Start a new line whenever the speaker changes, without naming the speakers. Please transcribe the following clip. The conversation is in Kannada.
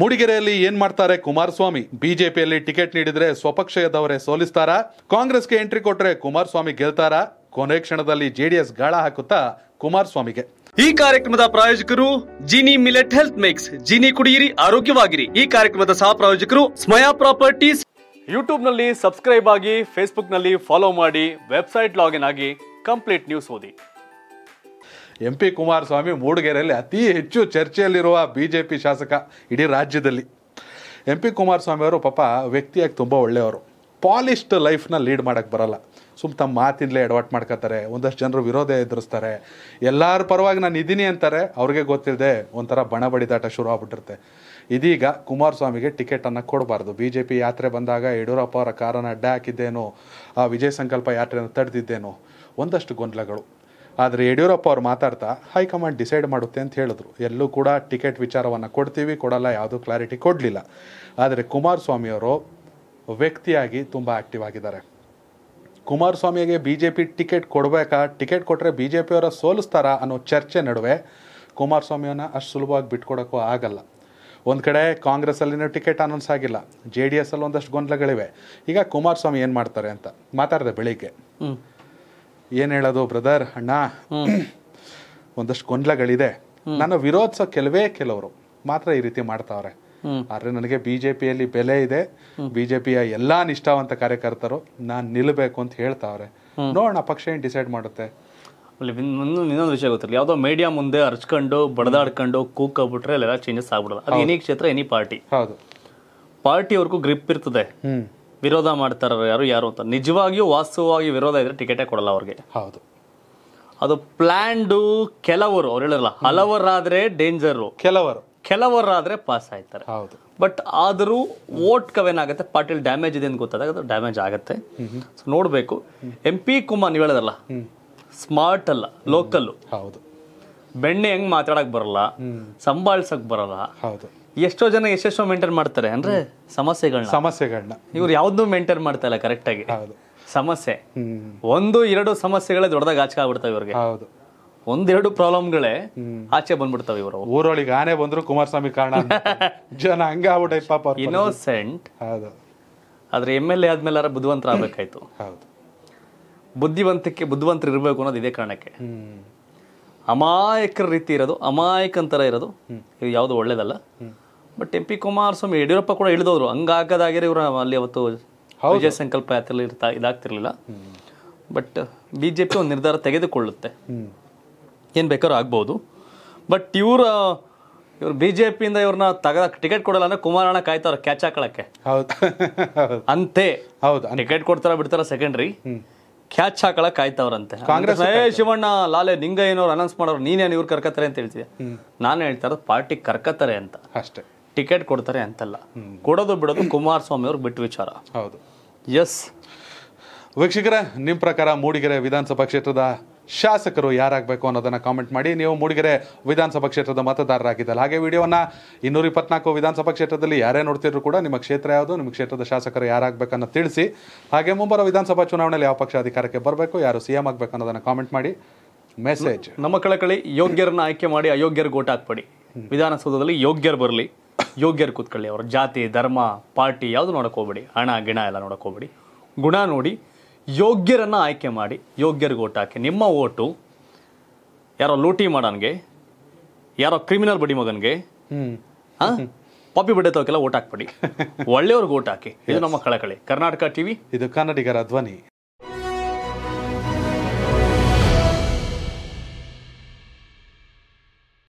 ಮೂಡಿಗೆರೆಯಲ್ಲಿ ಏನ್ ಮಾಡ್ತಾರೆ ಕುಮಾರಸ್ವಾಮಿ ಬಿಜೆಪಿಯಲ್ಲಿ ಟಿಕೆಟ್ ನೀಡಿದ್ರೆ ಸ್ವಪಕ್ಷದವರೇ ಸೋಲಿಸ್ತಾರಾ ಕಾಂಗ್ರೆಸ್ಗೆ ಎಂಟ್ರಿ ಕೊಟ್ರೆ ಕುಮಾರಸ್ವಾಮಿ ಗೆಲ್ತಾರ ಕೊನೆ ಕ್ಷಣದಲ್ಲಿ ಜೆಡಿಎಸ್ ಗಾಳ ಹಾಕುತ್ತಾ ಕುಮಾರಸ್ವಾಮಿಗೆ
ಈ ಕಾರ್ಯಕ್ರಮದ ಪ್ರಾಯೋಜಕರು Jini millet health mix Jini ಕುಡಿಯಿರಿ ಆರೋಗ್ಯವಾಗಿರಿ ಈ ಕಾರ್ಯಕ್ರಮದ ಸಹ ಪ್ರಾಯೋಜಕರು ಸ್ಮಯಾ ಪ್ರಾಪರ್ಟೀಸ್ ಯೂಟ್ಯೂಬ್ ನಲ್ಲಿ ಸಬ್ಸ್ಕ್ರೈಬ್ ಆಗಿ ಫೇಸ್ಬುಕ್ ನಲ್ಲಿ ಫಾಲೋ ಮಾಡಿ ವೆಬ್ಸೈಟ್ ಲಾಗಿನ್ ಆಗಿ ಕಂಪ್ಲೀಟ್ ನ್ಯೂಸ್ ಓದಿ
ಎಂ ಪಿ ಕುಮಾರಸ್ವಾಮಿ ಮೂಡಿಗೆರೆಯಲ್ಲಿ ಅತಿ ಹೆಚ್ಚು ಚರ್ಚೆಯಲ್ಲಿರುವ ಬಿ ಜೆ ಪಿ ಶಾಸಕ ಇಡೀ ರಾಜ್ಯದಲ್ಲಿ ಎಂ ಪಿ ಕುಮಾರಸ್ವಾಮಿ ಅವರು ಪಾಪ ವ್ಯಕ್ತಿಯಾಗಿ ತುಂಬ ಒಳ್ಳೆಯವರು ಪಾಲಿಷ್ಡ್ ಲೈಫ್ನ ಲೀಡ್ ಮಾಡೋಕ್ಕೆ ಬರಲ್ಲ ಸುಮ್ಮ ತಮ್ಮ ಮಾತಿಂದಲೇ ಎಡವಟ್ ಮಾಡ್ಕೋತಾರೆ ಒಂದಷ್ಟು ಜನರು ವಿರೋಧ ಎದುರಿಸ್ತಾರೆ ಎಲ್ಲರ ಪರವಾಗಿ ನಾನು ಇದ್ದೀನಿ ಅಂತಾರೆ ಅವ್ರಿಗೆ ಗೊತ್ತಿಲ್ಲದೆ ಒಂಥರ ಬಣ ಬಡಿದಾಟ ಶುರು ಆಗ್ಬಿಟ್ಟಿರುತ್ತೆ ಇದೀಗ ಕುಮಾರಸ್ವಾಮಿಗೆ ಟಿಕೆಟನ್ನು ಕೊಡಬಾರ್ದು ಬಿ ಜೆ ಪಿ ಯಾತ್ರೆ ಬಂದಾಗ ಯಡಿಯೂರಪ್ಪ ಅವರ ಕಾರನ್ನು ಅಡ್ಡ ಹಾಕಿದ್ದೇನೋ ಆ ವಿಜಯ ಸಂಕಲ್ಪ ಯಾತ್ರೆಯನ್ನು ತಡೆದಿದ್ದೇನೋ ಒಂದಷ್ಟು ಗೊಂದಲಗಳು ಆದರೆ ಯಡಿಯೂರಪ್ಪ ಅವ್ರು ಮಾತಾಡ್ತಾ ಹೈಕಮಾಂಡ್ ಡಿಸೈಡ್ ಮಾಡುತ್ತೆ ಅಂತ ಹೇಳಿದ್ರು ಎಲ್ಲೂ ಕೂಡ ಟಿಕೆಟ್ ವಿಚಾರವನ್ನು ಕೊಡ್ತೀವಿ ಕೊಡಲ್ಲ ಯಾವುದೂ ಕ್ಲಾರಿಟಿ ಕೊಡಲಿಲ್ಲ ಆದರೆ ಕುಮಾರಸ್ವಾಮಿಯವರು ವ್ಯಕ್ತಿಯಾಗಿ ತುಂಬ ಆ್ಯಕ್ಟಿವ್ ಆಗಿದ್ದಾರೆ ಕುಮಾರಸ್ವಾಮಿಗೆ ಬಿ ಜೆ ಪಿ ಟಿಕೆಟ್ ಕೊಡಬೇಕಾ ಟಿಕೆಟ್ ಕೊಟ್ಟರೆ ಬಿ ಜೆ ಪಿಯವರ ಸೋಲಿಸ್ತಾರಾ ಅನ್ನೋ ಚರ್ಚೆ ನಡುವೆ ಕುಮಾರಸ್ವಾಮಿಯನ್ನು ಅಷ್ಟು ಸುಲಭವಾಗಿ ಬಿಟ್ಕೊಡೋಕ್ಕೂ ಆಗಲ್ಲ ಒಂದು ಕಡೆ ಕಾಂಗ್ರೆಸ್ಸಲ್ಲಿನೂ ಟಿಕೆಟ್ ಅನೌನ್ಸ್ ಆಗಿಲ್ಲ ಜೆ ಡಿ ಎಸ್ಸಲ್ಲಿ ಒಂದಷ್ಟು ಗೊಂದಲಗಳಿವೆ ಈಗ ಕುಮಾರಸ್ವಾಮಿ ಏನು ಮಾಡ್ತಾರೆ ಅಂತ ಮಾತಾಡಿದೆ ಬೆಳಿಗ್ಗೆ ಏನ್ ಹೇಳೋದು ಬ್ರದರ್ ಅಣ್ಣ ಒಂದಷ್ಟು ಗೊಂದಲಗಳಿದೆ ನಾನು ವಿರೋಧಿಸೋ ಕೆಲವೇ ಕೆಲವರು ಮಾತ್ರ ಈ ರೀತಿ ಮಾಡ್ತಾವ್ರೆ ಆದ್ರೆ ನನಗೆ ಬಿಜೆಪಿಯಲ್ಲಿ ಬೆಲೆ ಇದೆ ಬಿಜೆಪಿಯ ಎಲ್ಲಾ ನಿಷ್ಠಾವಂತ ಕಾರ್ಯಕರ್ತರು ನಾನ್ ನಿಲ್ಲಬೇಕು ಅಂತ ಹೇಳ್ತಾವ್ರೆ ನೋಡೋಣ ಪಕ್ಷ ಏನ್ ಡಿಸೈಡ್ ಮಾಡುತ್ತೆ ಇನ್ನೊಂದು
ವಿಷಯ ಗೊತ್ತಿಲ್ಲ ಯಾವುದೋ ಮೀಡಿಯಾ ಮುಂದೆ ಹರ್ಚ್ಕೊಂಡು ಬಡದಾಡ್ಕೊಂಡು ಕೂಗ್ಬಿಟ್ರೆ ಅಲ್ಲೆಲ್ಲ ಚೇಂಜಸ್ ಆಗ್ಬಿಡೋದು ಅದು ಎನಿ ಕ್ಷೇತ್ರ ಎನಿ ಪಾರ್ಟಿ ಹೌದು ಅವ್ರಿಗೂ ಗ್ರಿಪ್ ಇರ್ತದೆ ವಿರೋಧ ಮಾಡ್ತಾರ ಯಾರು ಯಾರು ಅಂತ ನಿಜವಾಗಿಯೂ ವಾಸ್ತವವಾಗಿ ವಿರೋಧ ಇದ್ರೆ ಟಿಕೆಟೇ ಕೊಡಲ್ಲ ಅವ್ರಿಗೆ ಹೌದು ಅದು ಪ್ಲ್ಯಾಂಡು ಕೆಲವರು ಅವ್ರು ಹೇಳಿರಲ್ಲ ಹಲವರಾದ್ರೆ ಡೇಂಜರು ಕೆಲವರು ಕೆಲವರಾದ್ರೆ ಪಾಸ್ ಆಯ್ತಾರೆ ಹೌದು ಬಟ್ ಆದರೂ ವೋಟ್ ಕವೇನಾಗುತ್ತೆ ಪಾಟೀಲ್ ಡ್ಯಾಮೇಜ್ ಇದೆ ಅಂತ ಗೊತ್ತಾದಾಗ ಅದು ಡ್ಯಾಮೇಜ್ ಆಗುತ್ತೆ ಸೊ ನೋಡಬೇಕು ಎಂ ಪಿ ಕುಮಾರ್ ನೀವು ಹೇಳಿದ್ರಲ್ಲ ಸ್ಮಾರ್ಟ್ ಅಲ್ಲ ಲೋಕಲ್ಲು ಹೌದು ಬೆಣ್ಣೆ ಹೆಂಗ್ ಮಾತಾಡಕ್ ಬರಲ್ಲ ಸಂಭಾಳ್ಸಕ್ ಬರಲ್ಲ ಹೌದು ಎಷ್ಟೋ ಜನ ಎಷ್ಟೆಷ್ಟೋ ಮೇಂಟೈನ್ ಮಾಡ್ತಾರೆ ಅಂದ್ರೆ ಸಮಸ್ಯೆಗಳನ್ನ ಸಮಸ್ಯೆಗಳನ್ನ ಇವ್ರು ಯಾವ್ದು ಮೇಂಟೈನ್ ಮಾಡ್ತಾ ಇಲ್ಲ ಕರೆಕ್ಟ್ ಆಗಿ ಸಮಸ್ಯೆ ಒಂದು ಎರಡು ಸಮಸ್ಯೆಗಳೇ ದೊಡ್ಡದಾಗ ಆಚೆ ಆಗ್ಬಿಡ್ತಾವೆ ಇವ್ರಿಗೆ ಹೌದು ಒಂದೆರಡು ಪ್ರಾಬ್ಲಮ್ಗಳೇ ಆಚೆ ಬಂದ್ಬಿಡ್ತಾವೆ ಇವರು ಊರೊಳಗೆ ಆನೆ ಬಂದ್ರು ಕುಮಾರಸ್ವಾಮಿ ಕಾರಣ ಜನ ಹಂಗ ಪಾಪ ಇನ್ನೋಸೆಂಟ್ ಹೌದು ಆದ್ರೆ ಎಮ್ ಎಲ್ ಎ ಆದ್ಮೇಲೆ ಬುದ್ಧಿವಂತರ ಆಗ್ಬೇಕಾಯ್ತು ಬುದ್ಧಿವಂತಕ್ಕೆ ಬುದ್ಧಿವಂತರ ಇರಬೇಕು ಅನ್ನೋದು ಇದೇ ಕಾರಣಕ್ಕೆ ಅಮಾಯಕರ ರೀತಿ ಇರೋದು ಅಮಾಯಕಂತರ ಇರೋದು ಇದು ಯಾವುದು ಒಳ್ಳೇದಲ್ಲ but M P Kumaraswamy Yediyurappa ಕೂಡ ಇಳಿದವ್ರು ಹಂಗಾಗದಾಗಿರೋ ಇವರು ಅಲ್ಲಿ ಅವತ್ತು ವಿಜಯ ಸಂಕಲ್ಪ ಯಾತ್ರೆಯಲ್ಲಿ ಇರ್ತಾ ಇದಾಗ್ತಿರ್ಲಿಲ್ಲ ಬಟ್ ಬಿ ಜೆ ಪಿ ಒಂದು ನಿರ್ಧಾರ ತೆಗೆದುಕೊಳ್ಳುತ್ತೆ ಏನು ಬೇಕಾದ್ರೂ ಆಗ್ಬೋದು ಬಟ್ ಇವರ ಇವ್ರು ಬಿ ಜೆ ಪಿಯಿಂದ ಇವ್ರನ್ನ ತಗದ ಟಿಕೆಟ್ ಕೊಡಲ್ಲ ಅಂದ್ರೆ ಕುಮಾರಣ್ಣ ಕಾಯ್ತಾರ ಕ್ಯಾಚ್ ಹಾಕೊಳಕ್ಕೆ ಅಂತೆ ಹೌದು ಟಿಕೆಟ್ ಕೊಡ್ತಾರ ಬಿಡ್ತಾರ ಸೆಕೆಂಡ್ರಿ ಕ್ಯಾಚ್ ಹಾಕೊಳಕ್ ಕಾಯ್ತಾವ್ರಂತೆ ಕಾಂಗ್ರೆಸ್ ಶಿವಣ್ಣ ಲಾಲೆ ನಿಂಗ ಏನೋ ಅನೌನ್ಸ್ ಮಾಡೋರು ನೀನೇನು ಇವ್ರು ಕರ್ಕತಾರೆ ಅಂತ ಹೇಳ್ತೀಯ ನಾನು ಹೇಳ್ತಾ ಇರೋದು ಪಾರ್ಟಿ ಕರ್ಕತಾರೆ ಅಂತ ಅಷ್ಟೇ ಟಿಕೆಟ್
ಕೊಡ್ತಾರೆ ಅಂತಲ್ಲ ಕೊಡೋದು ಬಿಡೋದು ಕುಮಾರಸ್ವಾಮಿ ಅವ್ರಿಗೆ ಬಿಟ್ಟು ವಿಚಾರ ಹೌದು ಎಸ್ ವೀಕ್ಷಕರ ನಿಮ್ಮ ಪ್ರಕಾರ ಮೂಡಿಗೆರೆ ವಿಧಾನಸಭಾ ಕ್ಷೇತ್ರದ ಶಾಸಕರು ಯಾರಾಗಬೇಕು ಅನ್ನೋದನ್ನು ಕಾಮೆಂಟ್ ಮಾಡಿ ನೀವು ಮೂಡಿಗೆರೆ ವಿಧಾನಸಭಾ ಕ್ಷೇತ್ರದ ಮತದಾರರಾಗಿದ್ದಲ್ಲ ಹಾಗೆ ವಿಡಿಯೋವನ್ನು ಇನ್ನೂರ ಇಪ್ಪತ್ನಾಲ್ಕು ವಿಧಾನಸಭಾ ಕ್ಷೇತ್ರದಲ್ಲಿ ಯಾರೇ ನೋಡ್ತಿದ್ರು ಕೂಡ ನಿಮ್ಮ ಕ್ಷೇತ್ರ ಯಾವುದು ನಿಮ್ಮ ಕ್ಷೇತ್ರದ ಶಾಸಕರು ಯಾರಾಗಬೇಕನ್ನು ತಿಳಿಸಿ ಹಾಗೆ ಮುಂಬರುವ ವಿಧಾನಸಭಾ ಚುನಾವಣೆಯಲ್ಲಿ ಯಾವ ಪಕ್ಷ ಅಧಿಕಾರಕ್ಕೆ ಬರಬೇಕು ಯಾರು ಸಿ ಎಂ ಆಗಬೇಕು ಅನ್ನೋದನ್ನು ಕಾಮೆಂಟ್ ಮಾಡಿ ಮೆಸೇಜ್ ನಮ್ಮ
ಕಳಕಳಿ ಯೋಗ್ಯರನ್ನ ಆಯ್ಕೆ ಮಾಡಿ ಅಯೋಗ್ಯರಿಗೆ ಓಟ್ ಹಾಕ್ಬೇಡಿ ವಿಧಾನಸೌಧದಲ್ಲಿ ಯೋಗ್ಯರು ಬರಲಿ ಯೋಗ್ಯರು ಕೂತ್ಕೊಳ್ಳಿ ಅವ್ರ ಜಾತಿ ಧರ್ಮ ಪಾರ್ಟಿ ಯಾವುದು ನೋಡಕ್ಕೆ ಹೋಗ್ಬೇಡಿ ಹಣ ಗಿಣ ಎಲ್ಲ ನೋಡಕ್ಕೆ ಹೋಗ್ಬೇಡಿ ಗುಣ ನೋಡಿ ಯೋಗ್ಯರನ್ನು ಆಯ್ಕೆ ಮಾಡಿ ಯೋಗ್ಯರಿಗೆ ಓಟ್ ಹಾಕಿ ನಿಮ್ಮ ಓಟು ಯಾರೋ ಲೂಟಿ ಮಾಡೋನ್ಗೆ ಯಾರೋ ಕ್ರಿಮಿನಲ್ ಬಡಿ ಮಗನ್ಗೆ ಹಾಂ ಪಾಪಿ ಬಡ್ಡೆ ಓಟ್ ಹಾಕ್ಬೇಡಿ ಒಳ್ಳೆಯವ್ರಿಗೆ ಓಟ್ ಹಾಕಿ ಇದು ನಮ್ಮ ಕಳಕಳಿ ಕರ್ನಾಟಕ ಟಿವಿ ಇದು ಕನ್ನಡಿಗರ
ಧ್ವನಿ